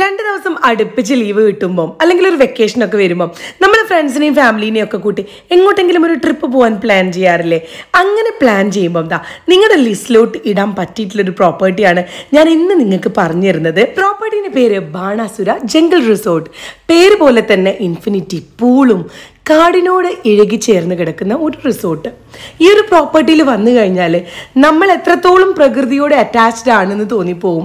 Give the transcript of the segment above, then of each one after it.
രണ്ട് ദിവസം അടുപ്പിച്ച് ലീവ് കിട്ടുമ്പം അല്ലെങ്കിൽ ഒരു വെക്കേഷനൊക്കെ വരുമ്പം നമ്മൾ ഫ്രണ്ട്സിനെയും ഫാമിലിനെയും ഒക്കെ കൂട്ടി എങ്ങോട്ടെങ്കിലും ഒരു ട്രിപ്പ് പോകാൻ പ്ലാൻ ചെയ്യാറില്ലേ അങ്ങനെ പ്ലാൻ ചെയ്യുമ്പം എന്താ നിങ്ങളുടെ ലിസ്റ്റിലോട്ട് ഇടാൻ പറ്റിയിട്ടുള്ളൊരു പ്രോപ്പർട്ടിയാണ് ഞാൻ ഇന്ന് നിങ്ങൾക്ക് പറഞ്ഞു തരുന്നത് പ്രോപ്പർട്ടീൻ്റെ പേര് ബാണാസുര ജംഗിൾ റിസോർട്ട് പേര് പോലെ തന്നെ ഇൻഫിനിറ്റി പൂളും കാടിനോട് ഇഴകി ചേർന്ന് കിടക്കുന്ന ഒരു റിസോർട്ട് ഈ ഒരു പ്രോപ്പർട്ടിയിൽ വന്നു കഴിഞ്ഞാൽ നമ്മൾ എത്രത്തോളം പ്രകൃതിയോട് അറ്റാച്ച്ഡ് ആണെന്ന് തോന്നിപ്പോവും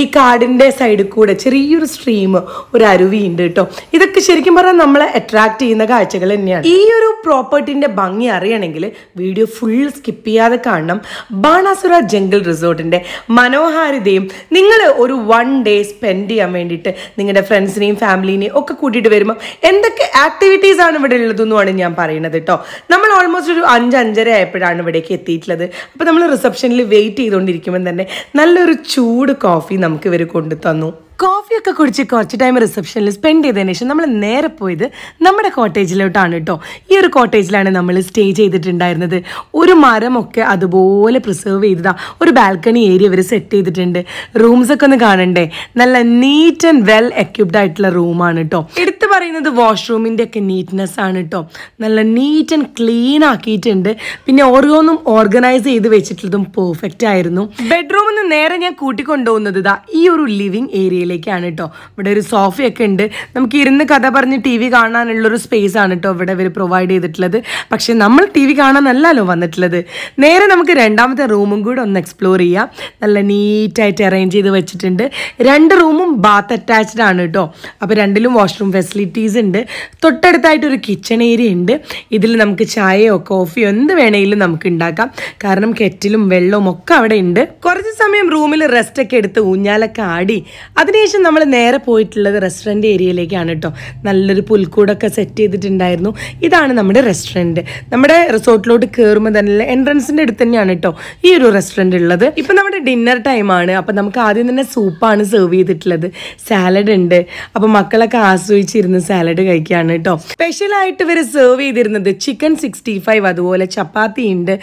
ഈ കാടിൻ്റെ സൈഡിൽ കൂടെ ചെറിയൊരു സ്ട്രീം ഒരു അരുവിയുണ്ട് കേട്ടോ ഇതൊക്കെ ശരിക്കും പറഞ്ഞാൽ നമ്മളെ അട്രാക്ട് ചെയ്യുന്ന കാഴ്ചകൾ തന്നെയാണ് ഈ ഒരു പ്രോപ്പർട്ടിൻ്റെ ഭംഗി അറിയണമെങ്കിൽ വീഡിയോ ഫുൾ സ്കിപ്പ് ചെയ്യാതെ കാണണം ബാണാസുര ജംഗിൾ റിസോർട്ടിൻ്റെ മനോഹാരിതയും നിങ്ങൾ ഒരു വൺ ഡേ സ്പെൻഡ് ചെയ്യാൻ വേണ്ടിയിട്ട് നിങ്ങളുടെ ഫ്രണ്ട്സിനെയും ഫാമിലിനെയും ഒക്കെ കൂട്ടിയിട്ട് വരുമ്പോൾ എന്തൊക്കെ ആക്ടിവിറ്റീസ് ആണ് ഇവിടെ ഉള്ളതെന്നുമാണ് ഞാൻ പറയുന്നത് കേട്ടോ നമ്മൾ ഓൾമോസ്റ്റ് ഒരു അഞ്ച് അഞ്ചര ആയപ്പോഴാണ് ഇവിടേക്ക് എത്തിയിട്ടുള്ളത് അപ്പോൾ നമ്മൾ റിസപ്ഷനിൽ വെയിറ്റ് ചെയ്തുകൊണ്ടിരിക്കുമ്പോൾ തന്നെ നല്ലൊരു ചൂട് കോഫി നമുക്ക് ഇവർ കൊണ്ടു തന്നു കോഫിയൊക്കെ കുടിച്ച് കുറച്ച് ടൈം റിസപ്ഷനിൽ സ്പെൻഡ് ചെയ്തതിന് ശേഷം നമ്മൾ നേരെ പോയത് നമ്മുടെ കോട്ടേജിലോട്ടാണ് കേട്ടോ ഈ ഒരു കോട്ടേജിലാണ് നമ്മൾ സ്റ്റേ ചെയ്തിട്ടുണ്ടായിരുന്നത് ഒരു മരമൊക്കെ അതുപോലെ പ്രിസർവ് ചെയ്തതാ ഒരു ബാൽക്കണി ഏരിയ അവർ സെറ്റ് ചെയ്തിട്ടുണ്ട് റൂംസ് ഒക്കെ ഒന്ന് കാണണ്ടേ നല്ല നീറ്റ് ആൻഡ് വെൽ എക്യുപ്ഡ് ആയിട്ടുള്ള റൂമാണ് കേട്ടോ എടുത്തു പറയുന്നത് വാഷ്റൂമിൻ്റെ ഒക്കെ നീറ്റ്നെസ് ആണ് കേട്ടോ നല്ല നീറ്റ് ആൻഡ് ക്ലീൻ ആക്കിയിട്ടുണ്ട് പിന്നെ ഓരോന്നും ഓർഗനൈസ് ചെയ്ത് വെച്ചിട്ടുള്ളതും പെർഫെക്റ്റ് ആയിരുന്നു ബെഡ്റൂമിൽ നിന്ന് നേരെ ഞാൻ കൂട്ടിക്കൊണ്ടുപോകുന്നത് ഇതാ ഈ ഒരു ലിവിങ് ഏരിയയിൽ ഹാളിലേക്കാണ് കേട്ടോ ഇവിടെ ഒരു സോഫയൊക്കെ ഉണ്ട് നമുക്ക് ഇരുന്ന് കഥ പറഞ്ഞ് ടി വി കാണാനുള്ളൊരു സ്പേസ് ആണ് കേട്ടോ ഇവിടെ ഇവർ പ്രൊവൈഡ് ചെയ്തിട്ടുള്ളത് പക്ഷെ നമ്മൾ ടി വി കാണാനല്ലല്ലോ വന്നിട്ടുള്ളത് നേരെ നമുക്ക് രണ്ടാമത്തെ റൂമും കൂടെ ഒന്ന് എക്സ്പ്ലോർ ചെയ്യാം നല്ല നീറ്റായിട്ട് അറേഞ്ച് ചെയ്ത് വെച്ചിട്ടുണ്ട് രണ്ട് റൂമും ബാത്ത് അറ്റാച്ച്ഡ് ആണ് കേട്ടോ അപ്പോൾ രണ്ടിലും വാഷ്റൂം ഫെസിലിറ്റീസ് ഉണ്ട് തൊട്ടടുത്തായിട്ട് ഒരു കിച്ചൺ ഏരിയ ഉണ്ട് ഇതിൽ നമുക്ക് ചായയോ കോഫിയോ എന്ത് വേണമെങ്കിലും നമുക്ക് ഉണ്ടാക്കാം കാരണം കെറ്റിലും വെള്ളവും ഒക്കെ അവിടെ ഉണ്ട് കുറച്ച് സമയം റൂമിൽ റെസ്റ്റ് ഒക്കെ എടുത്ത് ഊഞ്ഞാലൊക്കെ ആടി അതിന് ഏകദേശം നമ്മൾ നേരെ പോയിട്ടുള്ളത് റെസ്റ്റോറൻ്റ് ഏരിയയിലേക്കാണ് കേട്ടോ നല്ലൊരു പുൽക്കൂടൊക്കെ സെറ്റ് ചെയ്തിട്ടുണ്ടായിരുന്നു ഇതാണ് നമ്മുടെ റെസ്റ്റോറൻറ്റ് നമ്മുടെ റിസോർട്ടിലോട്ട് കയറുമ്പോൾ തന്നെ എൻട്രൻസിൻ്റെ അടുത്ത് തന്നെയാണ് കേട്ടോ ഈ ഒരു റെസ്റ്റോറൻ്റ് ഉള്ളത് ഇപ്പം നമ്മുടെ ഡിന്നർ ടൈമാണ് അപ്പം നമുക്ക് ആദ്യം തന്നെ സൂപ്പാണ് സെർവ് ചെയ്തിട്ടുള്ളത് സാലഡ് ഉണ്ട് അപ്പം മക്കളൊക്കെ ആസ്വദിച്ചിരുന്ന് സാലഡ് കഴിക്കുകയാണ് കേട്ടോ സ്പെഷ്യലായിട്ട് ഇവർ സെർവ് ചെയ്തിരുന്നത് ചിക്കൻ സിക്സ്റ്റി ഫൈവ് അതുപോലെ ചപ്പാത്തി ഉണ്ട്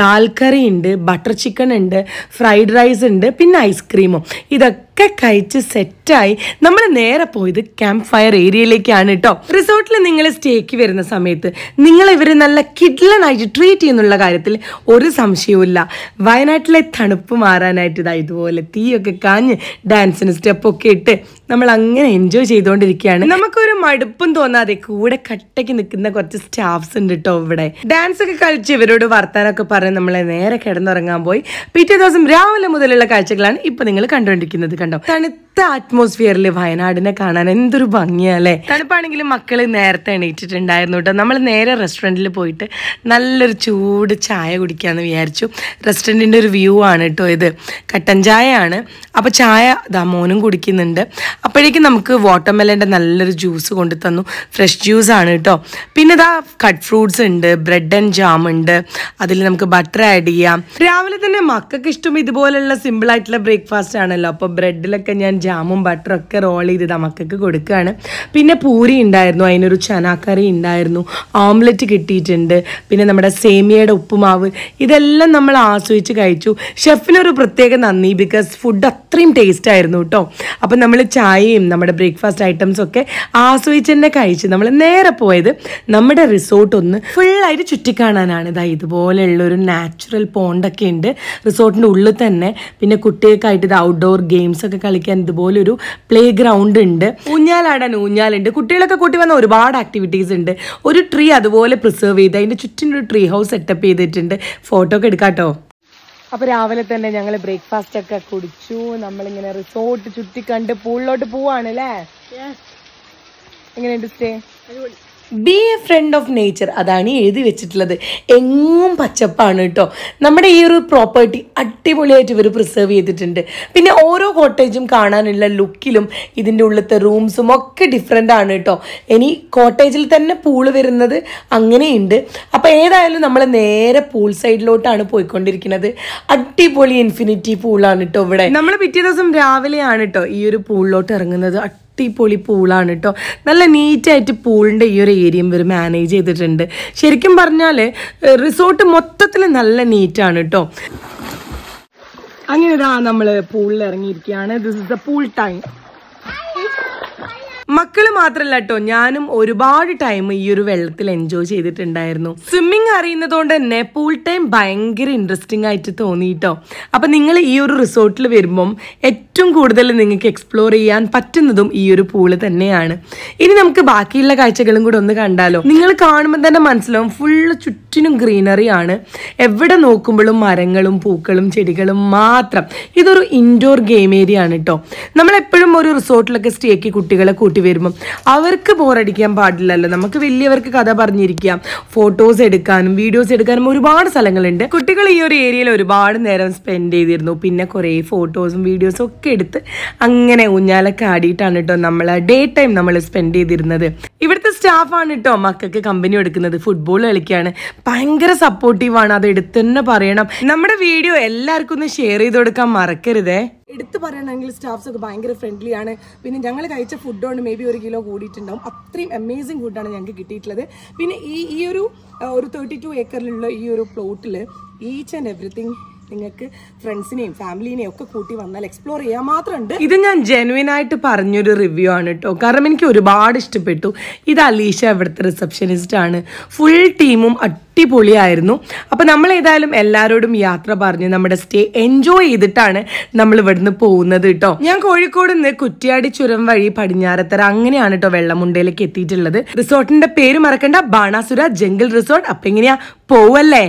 ദാൽ കറി ഉണ്ട് ബട്ടർ ചിക്കൻ ഉണ്ട് ഫ്രൈഡ് റൈസ് ഉണ്ട് പിന്നെ ഐസ്ക്രീമും ഇതൊക്കെ കഴിച്ച് സെ സെറ്റായി നമ്മൾ നേരെ പോയത് ക്യാമ്പ് ഫയർ ഏരിയയിലേക്കാണ് കേട്ടോ റിസോർട്ടിൽ നിങ്ങൾ സ്റ്റേക്ക് വരുന്ന സമയത്ത് നിങ്ങൾ ഇവരെ നല്ല കിഡ്ലനായിട്ട് ട്രീറ്റ് ചെയ്യുന്നുള്ള കാര്യത്തിൽ ഒരു സംശയവുമില്ല വയനാട്ടിലെ തണുപ്പ് മാറാനായിട്ട് ഇതാ ഇതുപോലെ തീയൊക്കെ കാഞ്ഞ് ഡാൻസിന് സ്റ്റെപ്പൊക്കെ ഇട്ട് നമ്മൾ അങ്ങനെ എൻജോയ് ചെയ്തുകൊണ്ടിരിക്കുകയാണ് നമുക്കൊരു മടുപ്പും തോന്നാതെ കൂടെ കട്ടയ്ക്ക് നിൽക്കുന്ന കുറച്ച് സ്റ്റാഫ്സ് ഉണ്ട് കേട്ടോ ഇവിടെ ഡാൻസ് ഒക്കെ കളിച്ച് ഇവരോട് വർത്താനൊക്കെ പറഞ്ഞ് നമ്മളെ നേരെ കിടന്നുറങ്ങാൻ പോയി പിറ്റേ ദിവസം രാവിലെ മുതലുള്ള കാഴ്ചകളാണ് ഇപ്പൊ നിങ്ങൾ കണ്ടുകൊണ്ടിരിക്കുന്നത് കണ്ടോ തണുത്ത തണുത്ത അറ്റ്മോസ്ഫിയറിൽ വയനാടിനെ കാണാൻ എന്തൊരു ഭംഗിയല്ലേ തണുപ്പാണെങ്കിലും മക്കൾ നേരത്തെ എണീറ്റിട്ടുണ്ടായിരുന്നു കേട്ടോ നമ്മൾ നേരെ റെസ്റ്റോറൻറ്റിൽ പോയിട്ട് നല്ലൊരു ചൂട് ചായ കുടിക്കാമെന്ന് വിചാരിച്ചു റെസ്റ്റോറൻറ്റിൻ്റെ ഒരു വ്യൂ ആണ് കേട്ടോ ഇത് കട്ടൻ ചായയാണ് അപ്പോൾ ചായ ദാ മോനും കുടിക്കുന്നുണ്ട് അപ്പോഴേക്കും നമുക്ക് വാട്ടർമെലൻ്റെ നല്ലൊരു ജ്യൂസ് കൊണ്ട് തന്നു ഫ്രഷ് ജ്യൂസ് ആണ് കേട്ടോ പിന്നെ ഇതാ കട്ട് ഫ്രൂട്ട്സ് ഉണ്ട് ബ്രെഡ് ആൻഡ് ജാം ഉണ്ട് അതിൽ നമുക്ക് ബട്ടർ ആഡ് ചെയ്യാം രാവിലെ തന്നെ മക്കൾക്ക് ഇഷ്ടം ഇതുപോലെയുള്ള സിമ്പിൾ ആയിട്ടുള്ള ബ്രേക്ക്ഫാസ്റ്റ് ആണല്ലോ അപ്പോൾ ബ്രെഡിലൊക്കെ ഞാൻ ജാമും ബട്ടറും ഒക്കെ റോൾ ചെയ്തിട്ട് മക്കൾക്ക് കൊടുക്കുകയാണ് പിന്നെ പൂരി ഉണ്ടായിരുന്നു അതിനൊരു ചനാക്കറി ഉണ്ടായിരുന്നു ഓംലെറ്റ് കിട്ടിയിട്ടുണ്ട് പിന്നെ നമ്മുടെ സേമിയയുടെ ഉപ്പുമാവ് ഇതെല്ലാം നമ്മൾ ആസ്വദിച്ച് കഴിച്ചു ഷെഫിനൊരു പ്രത്യേക നന്ദി ബിക്കോസ് ഫുഡ് അത്രയും ടേസ്റ്റ് ആയിരുന്നു കേട്ടോ അപ്പം നമ്മൾ ചായയും നമ്മുടെ ബ്രേക്ക്ഫാസ്റ്റ് ഐറ്റംസും ഒക്കെ ആസ്വദിച്ച് തന്നെ കഴിച്ച് നമ്മൾ നേരെ പോയത് നമ്മുടെ റിസോർട്ട് ഒന്ന് ഫുള്ളായിട്ട് ചുറ്റിക്കാണാനാണ് ഇതാ ഇതുപോലെയുള്ളൊരു നാച്ചുറൽ പോണ്ടൊക്കെ ഉണ്ട് റിസോർട്ടിൻ്റെ ഉള്ളിൽ തന്നെ പിന്നെ കുട്ടികൾക്കായിട്ട് ഇത് ഔട്ട്ഡോർ ഗെയിംസ് ഒക്കെ കളിക്കാൻ ഇത് ഇതുപോലൊരു പ്ലേ ഗ്രൗണ്ട് ഉണ്ട് ഊഞ്ഞാലാടാൻ ഊഞ്ഞാലുണ്ട് കുട്ടികളൊക്കെ കൂട്ടി വന്ന ഒരുപാട് ആക്ടിവിറ്റീസ് ഉണ്ട് ഒരു ട്രീ അതുപോലെ പ്രിസേർവ് ചെയ്ത് അതിൻ്റെ ഒരു ട്രീ ഹൗസ് സെറ്റപ്പ് ചെയ്തിട്ടുണ്ട് ഫോട്ടോ ഒക്കെ എടുക്കാട്ടോ അപ്പൊ രാവിലെ തന്നെ ഞങ്ങൾ ബ്രേക്ക്ഫാസ്റ്റ് ഒക്കെ കുടിച്ചു നമ്മളിങ്ങനെ റിസോർട്ട് ചുറ്റി കണ്ട് പൂളിലോട്ട് പോവാണ് അല്ലേ എങ്ങനെയുണ്ട് stay be a friend of nature അതാണ് എഴുതി വെച്ചിട്ടുള്ളത് എങ്ങും പച്ചപ്പാണ് കേട്ടോ നമ്മുടെ ഈ ഒരു പ്രോപ്പർട്ടി അടിപൊളിയായിട്ട് ഇവർ പ്രിസർവ് ചെയ്തിട്ടുണ്ട് പിന്നെ ഓരോ കോട്ടേജും കാണാനുള്ള ലുക്കിലും ഇതിൻ്റെ ഉള്ളിലത്തെ റൂംസും ഒക്കെ ഡിഫറെൻ്റ് ആണ് കേട്ടോ ഇനി കോട്ടേജിൽ തന്നെ പൂള് വരുന്നത് അങ്ങനെയുണ്ട് അപ്പോൾ ഏതായാലും നമ്മൾ നേരെ പൂൾ സൈഡിലോട്ടാണ് പോയിക്കൊണ്ടിരിക്കുന്നത് അടിപൊളി ഇൻഫിനിറ്റി പൂളാണ് കേട്ടോ ഇവിടെ നമ്മൾ പിറ്റേ ദിവസം രാവിലെയാണ് കേട്ടോ ഈ ഒരു പൂളിലോട്ട് ഇറങ്ങുന്നത് അടിപൊളി പൂളാണ് കേട്ടോ നല്ല നീറ്റായിട്ട് പൂളിൻ്റെ ഈ ഒരു ഏരിയയും ഇവർ മാനേജ് ചെയ്തിട്ടുണ്ട് ശരിക്കും പറഞ്ഞാൽ റിസോർട്ട് മൊത്തത്തിൽ നല്ല നീറ്റാണ് കേട്ടോ അങ്ങനെ ഇതാ നമ്മൾ പൂളിൽ ഇറങ്ങിയിരിക്കുകയാണ് this is the pool time മക്കൾ മാത്രല്ല കേട്ടോ ഞാനും ഒരുപാട് ടൈം ഈ ഒരു വെള്ളത്തിൽ എൻജോയ് ചെയ്തിട്ടുണ്ടായിരുന്നു സ്വിമ്മിങ് അറിയുന്നതുകൊണ്ട് തന്നെ പൂൾ ടൈം ഭയങ്കര ഇൻട്രസ്റ്റിംഗ് ആയിട്ട് തോന്നിയിട്ടോ അപ്പം നിങ്ങൾ ഈ ഒരു റിസോർട്ടിൽ വരുമ്പം ഏറ്റവും കൂടുതൽ നിങ്ങൾക്ക് എക്സ്പ്ലോർ ചെയ്യാൻ പറ്റുന്നതും ഈ ഒരു പൂള് തന്നെയാണ് ഇനി നമുക്ക് ബാക്കിയുള്ള കാഴ്ചകളും കൂടെ ഒന്ന് കണ്ടാലോ നിങ്ങൾ കാണുമ്പോൾ തന്നെ മനസ്സിലാവും ഫുള്ള് ചുറ്റിനും ഗ്രീനറി ആണ് എവിടെ നോക്കുമ്പോഴും മരങ്ങളും പൂക്കളും ചെടികളും മാത്രം ഇതൊരു ഇൻഡോർ ഗെയിം ഏരിയ ആണ് കേട്ടോ നമ്മളെപ്പോഴും ഒരു റിസോർട്ടിലൊക്കെ സ്റ്റേക്ക് കുട്ടികളെ കൂട്ടി വരുമ്പം അവർക്ക് ബോറടിക്കാൻ പാടില്ലല്ലോ നമുക്ക് വലിയവർക്ക് കഥ പറഞ്ഞിരിക്കാം ഫോട്ടോസ് എടുക്കാനും വീഡിയോസ് എടുക്കാനും ഒരുപാട് സ്ഥലങ്ങളുണ്ട് കുട്ടികൾ ഈ ഒരു ഏരിയയിൽ ഒരുപാട് നേരം സ്പെൻഡ് ചെയ്തിരുന്നു പിന്നെ കുറേ ഫോട്ടോസും വീഡിയോസും ഒക്കെ എടുത്ത് അങ്ങനെ ഊഞ്ഞാലൊക്കെ ആടിയിട്ടാണ് കേട്ടോ നമ്മൾ ഡേ ടൈം നമ്മൾ സ്പെൻഡ് ചെയ്തിരുന്നത് ഇവിടുത്തെ സ്റ്റാഫാണ് കേട്ടോ മക്കൾക്ക് കമ്പനി എടുക്കുന്നത് ഫുട്ബോൾ കളിക്കുകയാണ് ഭയങ്കര സപ്പോർട്ടീവാണ് അത് എടുത്തു തന്നെ പറയണം നമ്മുടെ വീഡിയോ എല്ലാവർക്കും ഒന്ന് ഷെയർ ചെയ്ത് കൊടുക്കാൻ മറക്കരുതേ എടുത്തു പറയണമെങ്കിൽ സ്റ്റാഫ്സ് ഒക്കെ ഭയങ്കര ഫ്രണ്ട്ലിയാണ് പിന്നെ ഞങ്ങൾ കഴിച്ച ഫുഡ് കൊണ്ട് മേ ബി ഒരു കിലോ കൂടിയിട്ടുണ്ടാവും അത്രയും അമേസിങ് ഫുഡാണ് ഞങ്ങൾക്ക് കിട്ടിയിട്ടുള്ളത് പിന്നെ ഈ ഈ ഒരു ഒരു തേർട്ടി ടു ഏക്കറിലുള്ള ഈ ഒരു പ്ലോട്ടിൽ ഈച്ച് ആൻഡ് എവറിത്തിങ് നിങ്ങൾക്ക് ഫ്രണ്ട്സിനെയും ഫാമിലിനെയും ഒക്കെ കൂട്ടി വന്നാൽ എക്സ്പ്ലോർ ചെയ്യാൻ മാത്രമുണ്ട് ഇത് ഞാൻ ജെനുവിൻ ആയിട്ട് പറഞ്ഞൊരു റിവ്യൂ ആണ് കേട്ടോ കാരണം എനിക്ക് ഒരുപാട് ഇഷ്ടപ്പെട്ടു ഇത് അലീഷ ഇവിടുത്തെ റിസപ്ഷനിസ്റ്റ് ആണ് ഫുൾ ടീമും അടിപൊളിയായിരുന്നു അപ്പോൾ നമ്മൾ ഏതായാലും എല്ലാവരോടും യാത്ര പറഞ്ഞ് നമ്മുടെ സ്റ്റേ എൻജോയ് ചെയ്തിട്ടാണ് നമ്മൾ ഇവിടുന്ന് പോകുന്നത് കേട്ടോ ഞാൻ കോഴിക്കോട് നിന്ന് കുറ്റിയാടി ചുരം വഴി പടിഞ്ഞാറത്തറ അങ്ങനെയാണ് കേട്ടോ വെള്ളമുണ്ടയിലേക്ക് എത്തിയിട്ടുള്ളത് റിസോർട്ടിന്റെ പേര് മറക്കണ്ട ബാണാസുര ജംഗിൾ റിസോർട്ട് അപ്പൊ എങ്ങനെയാ പോവല്ലേ